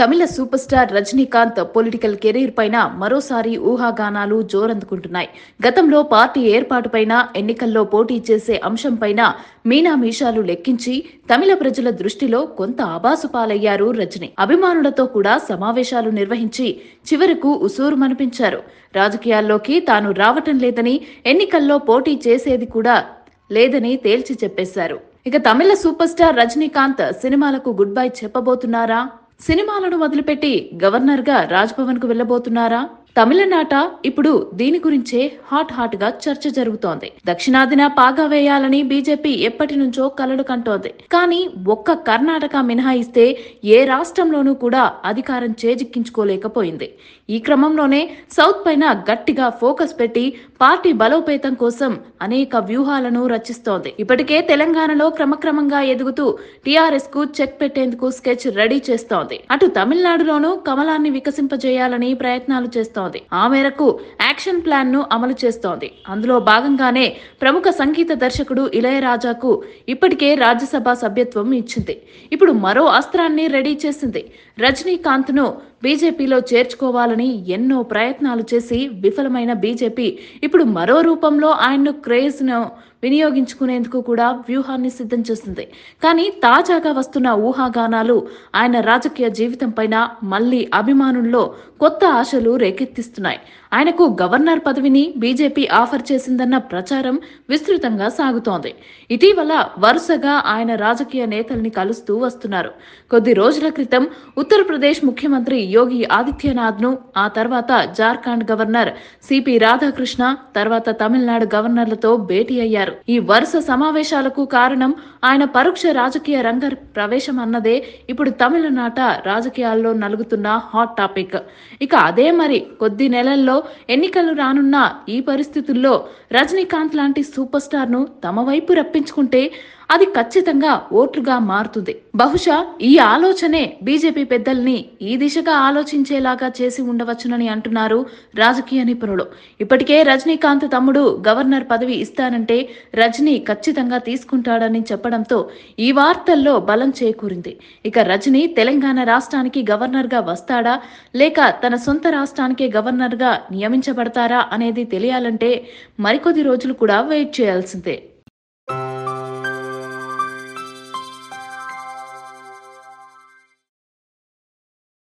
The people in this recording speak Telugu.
తమిళ super star Rajinikanth political career పైన మరోసారి ఊహాగానాలు జోరందుకుంటున్నాయి గతంలో పార్టీ ఏర్పాటుపైన ఎన్నికల్లో పోటీ చేసే అంశంపైన మీనామీషాలు లెక్కించి తమిళ ప్రజల దృష్టిలో కొంత ఆభాసుపాలయ్యారు పాలయ్యారు రజనీ అభిమానులతో కూడా సమావేశాలు నిర్వహించి చివరకు ఉసూరు మనిపించారు రాజకీయాల్లోకి తాను రావటం లేదని ఎన్నికల్లో పోటీ చేసేది కూడా లేదని తేల్చి చెప్పేశారు ఇక తమిళ సూపర్ స్టార్ రజనీకాంత్ సినిమాలకు గుడ్ బై చెప్పబోతున్నారా సినిమాలను వదిలిపెట్టి గవర్నర్గా రాజ్భవన్కు వెళ్లబోతున్నారా తమిళనాట ఇప్పుడు దీని గురించే హాట్ హాట్ గా చర్చ జరుగుతోంది దక్షిణాదిన పాగా వేయాలని బీజేపీ ఎప్పటి నుంచో కలడు కంటోంది కానీ ఒక్క కర్ణాటక మినహాయిస్తే ఏ రాష్ట్రంలోనూ కూడా అధికారం చేజిక్కించుకోలేకపోయింది ఈ క్రమంలోనే సౌత్ పైన గట్టిగా ఫోకస్ పెట్టి పార్టీ బలోపేతం కోసం అనేక వ్యూహాలను రచిస్తోంది ఇప్పటికే తెలంగాణలో క్రమక్రమంగా ఎదుగుతూ టీఆర్ఎస్ కు చెక్ పెట్టేందుకు స్కెచ్ రెడీ చేస్తోంది అటు తమిళనాడులోనూ కమలాన్ని వికసింపజేయాలని ప్రయత్నాలు చేస్తోంది చేస్తోంది ఆ మేరకు యాక్షన్ ప్లాన్ ను అమలు చేస్తోంది అందులో భాగంగానే ప్రముఖ సంగీత దర్శకుడు ఇళయరాజాకు ఇప్పటికే రాజ్యసభ సభ్యత్వం ఇచ్చింది ఇప్పుడు మరో అస్త్రాన్ని రెడీ చేసింది రజనీకాంత్ ను బీజేపీలో చేర్చుకోవాలని ఎన్నో ప్రయత్నాలు చేసి విఫలమైన బీజేపీ ఇప్పుడు మరో రూపంలో ఆయన్ను క్రేజ్ను వినియోగించుకునేందుకు కూడా వ్యూహాన్ని సిద్ధం చేస్తుంది కానీ తాజాగా వస్తున్న ఊహాగానాలు ఆయన రాజకీయ జీవితం పైన మళ్లీ అభిమానుల్లో కొత్త ఆశలు రేకెత్తిస్తున్నాయి ఆయనకు గవర్నర్ పదవిని బీజేపీ ఆఫర్ చేసిందన్న ప్రచారం విస్తృతంగా సాగుతోంది ఇటీవల వరుసగా ఆయన రాజకీయ నేతల్ని కలుస్తూ వస్తున్నారు కొద్ది రోజుల క్రితం ఉత్తరప్రదేశ్ ముఖ్యమంత్రి యోగి ఆదిత్యనాథ్ను ఆ తర్వాత జార్ఖండ్ గవర్నర్ సిపి రాధాకృష్ణ తర్వాత తమిళనాడు గవర్నర్లతో భేటీ అయ్యారు ఈ వరుస సమావేశాలకు కారణం ఆయన పరోక్ష రాజకీయ రంగ ప్రవేశం అన్నదే ఇప్పుడు తమిళనాట రాజకీయాల్లో నలుగుతున్న హాట్ టాపిక్ ఇక అదే మరి కొద్ది నెలల్లో ఎన్నికలు రానున్న ఈ పరిస్థితుల్లో రజనీకాంత్ లాంటి సూపర్ స్టార్ను తమ వైపు రప్పించుకుంటే అది ఖచ్చితంగా ఓట్లుగా మారుతుంది బహుశా ఈ ఆలోచనే బీజేపీ పెద్దల్ని ఈ దిశగా ఆలోచించేలాగా చేసి ఉండవచ్చునని అంటున్నారు రాజకీయ నిపుణులు ఇప్పటికే రజనీకాంత్ తమ్ముడు గవర్నర్ పదవి ఇస్తానంటే రజనీ ఖచ్చితంగా తీసుకుంటాడని చెప్పడంతో ఈ వార్తల్లో బలం చేకూరింది ఇక రజనీ తెలంగాణ రాష్ట్రానికి గవర్నర్గా వస్తాడా లేక తన సొంత రాష్ట్రానికే గవర్నర్గా నియమించబడతారా అనేది తెలియాలంటే మరికొద్ది రోజులు కూడా వెయిట్ చేయాల్సిందే